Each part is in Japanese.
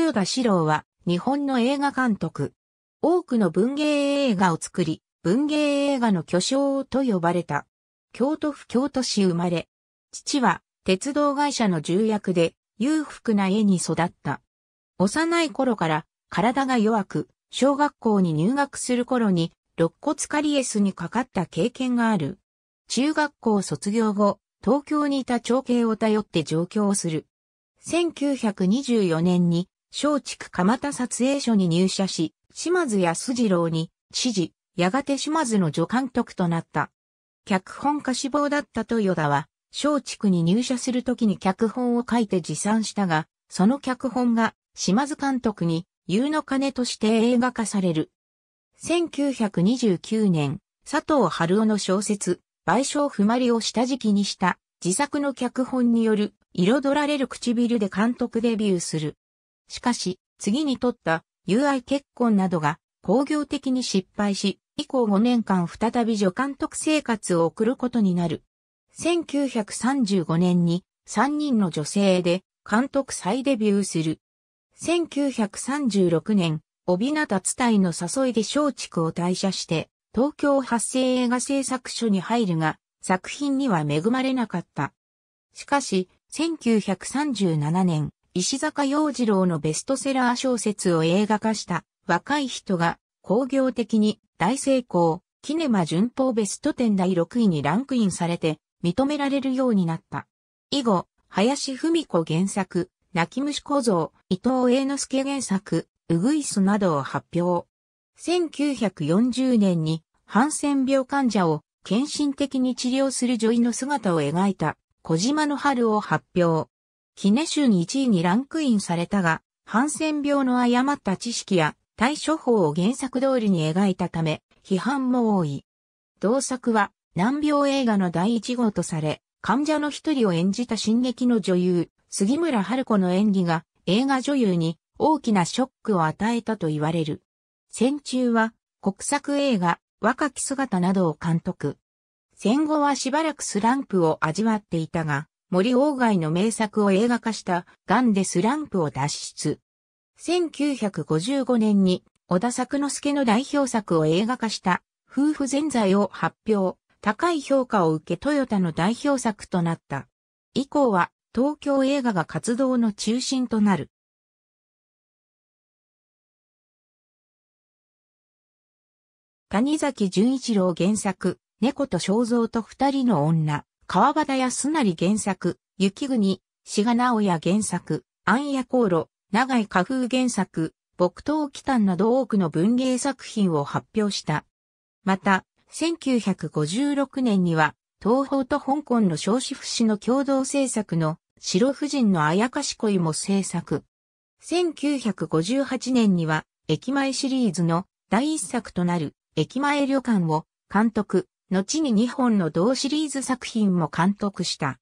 豊田史郎は日本の映画監督。多くの文芸映画を作り、文芸映画の巨匠と呼ばれた。京都府京都市生まれ。父は鉄道会社の重役で裕福な家に育った。幼い頃から体が弱く、小学校に入学する頃に肋骨カリエスにかかった経験がある。中学校卒業後、東京にいた長兄を頼って上京する。1924年に松竹蒲田撮影所に入社し、島津康次郎に、指示、やがて島津の助監督となった。脚本家志望だった豊田は、松竹に入社するときに脚本を書いて持参したが、その脚本が島津監督に、う。の金として映画化される。1929年、佐藤春夫の小説、賠償不まりを下敷きにした自作の脚本による、彩られる唇で監督デビューする。しかし、次に取った友愛結婚などが工業的に失敗し、以降5年間再び助監督生活を送ることになる。1935年に3人の女性で監督再デビューする。1936年、帯名達隊の誘いで松竹を退社して、東京発生映画製作所に入るが、作品には恵まれなかった。しかし、1937年、石坂洋次郎のベストセラー小説を映画化した若い人が工業的に大成功、キネマ順法ベスト10第6位にランクインされて認められるようになった。以後、林文子原作、泣き虫小僧、伊藤栄之助原作、うぐいすなどを発表。1940年にハンセン病患者を献身的に治療する女医の姿を描いた小島の春を発表。キネ州に1位にランクインされたが、ハンセン病の誤った知識や対処法を原作通りに描いたため、批判も多い。同作は難病映画の第一号とされ、患者の一人を演じた進撃の女優、杉村春子の演技が映画女優に大きなショックを与えたと言われる。戦中は国策映画、若き姿などを監督。戦後はしばらくスランプを味わっていたが、森鴎外の名作を映画化した、ガンでスランプを脱出。1955年に、小田作之助の代表作を映画化した、夫婦全罪を発表、高い評価を受けトヨタの代表作となった。以降は、東京映画が活動の中心となる。谷崎潤一郎原作、猫と肖像と二人の女。川端康成原作、雪国、志賀直也原作、暗夜航路、長井花風原作、木刀祈祷など多くの文芸作品を発表した。また、1956年には、東方と香港の少子不死の共同制作の白婦人のあやかし恋も制作。1958年には、駅前シリーズの第一作となる駅前旅館を監督、後に2本の同シリーズ作品も監督した。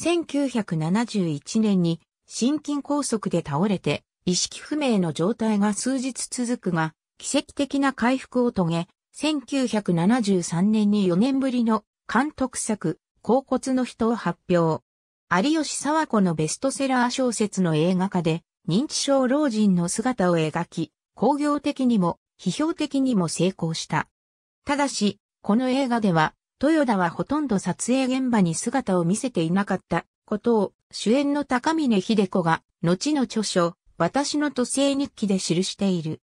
1971年に心筋梗塞で倒れて意識不明の状態が数日続くが、奇跡的な回復を遂げ、1973年に4年ぶりの監督作、甲骨の人を発表。有吉沢子のベストセラー小説の映画化で、認知症老人の姿を描き、工業的にも批評的にも成功した。ただし、この映画では、豊田はほとんど撮影現場に姿を見せていなかったことを主演の高峰秀子が後の著書私の都政日記で記している。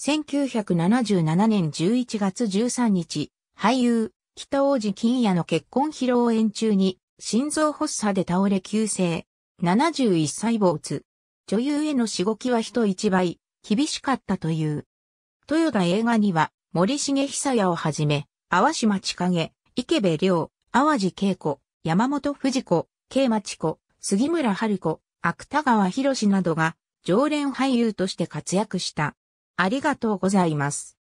1977年11月13日、俳優、北王子金也の結婚披露宴中に心臓発作で倒れ急性、71歳主。女優へのしごきは人一倍、厳しかったという。豊田映画には森重久也をはじめ、淡島千景、池部亮、淡路恵子、山本富子、慶町子、杉村春子、芥川博士などが常連俳優として活躍した。ありがとうございます。